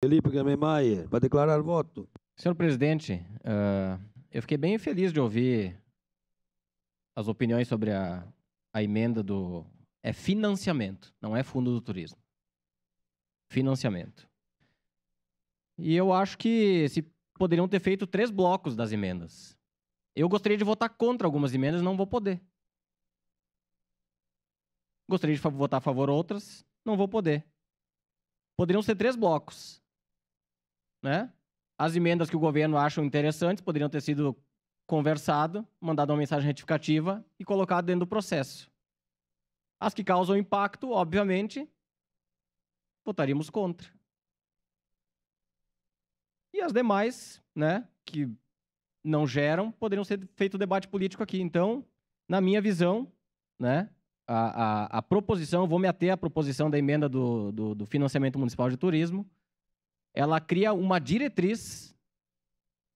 Felipe Gamemaier, para declarar voto. Senhor presidente, uh, eu fiquei bem feliz de ouvir as opiniões sobre a, a emenda do. É financiamento, não é fundo do turismo. Financiamento. E eu acho que se poderiam ter feito três blocos das emendas. Eu gostaria de votar contra algumas emendas, não vou poder. Gostaria de votar a favor outras, não vou poder. Poderiam ser três blocos né? As emendas que o governo acha interessantes poderiam ter sido conversado, mandado uma mensagem retificativa e colocado dentro do processo. As que causam impacto, obviamente, votaríamos contra. E as demais, né, que não geram, poderiam ser feito debate político aqui. Então, na minha visão, né, a, a, a proposição, vou me ater à proposição da emenda do, do, do financiamento municipal de turismo, ela cria uma diretriz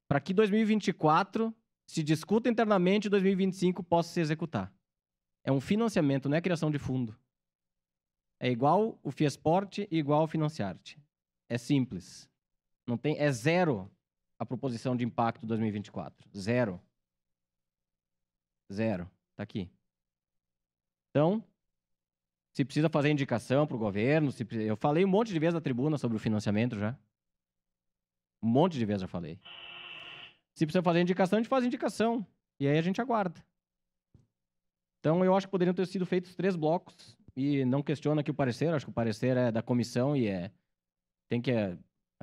para que 2024 se discuta internamente e 2025 possa se executar. É um financiamento, não é criação de fundo. É igual o Fiesport e igual o Financiarte. É simples. Não tem, é zero a proposição de impacto 2024. Zero. Zero. Está aqui. Então, se precisa fazer indicação para o governo, se, eu falei um monte de vezes na tribuna sobre o financiamento já. Um monte de vezes eu falei. Se precisa fazer indicação, a gente faz indicação. E aí a gente aguarda. Então eu acho que poderiam ter sido feitos três blocos. E não questiona aqui o parecer, acho que o parecer é da comissão e é. Tem que. É,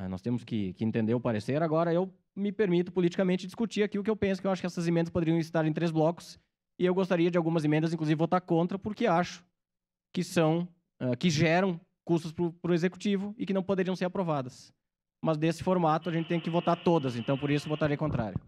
nós temos que, que entender o parecer. Agora eu me permito politicamente discutir aqui o que eu penso, que eu acho que essas emendas poderiam estar em três blocos. E eu gostaria de algumas emendas, inclusive, votar contra, porque acho que são. Uh, que geram custos para o executivo e que não poderiam ser aprovadas mas desse formato a gente tem que votar todas, então por isso votarei contrário.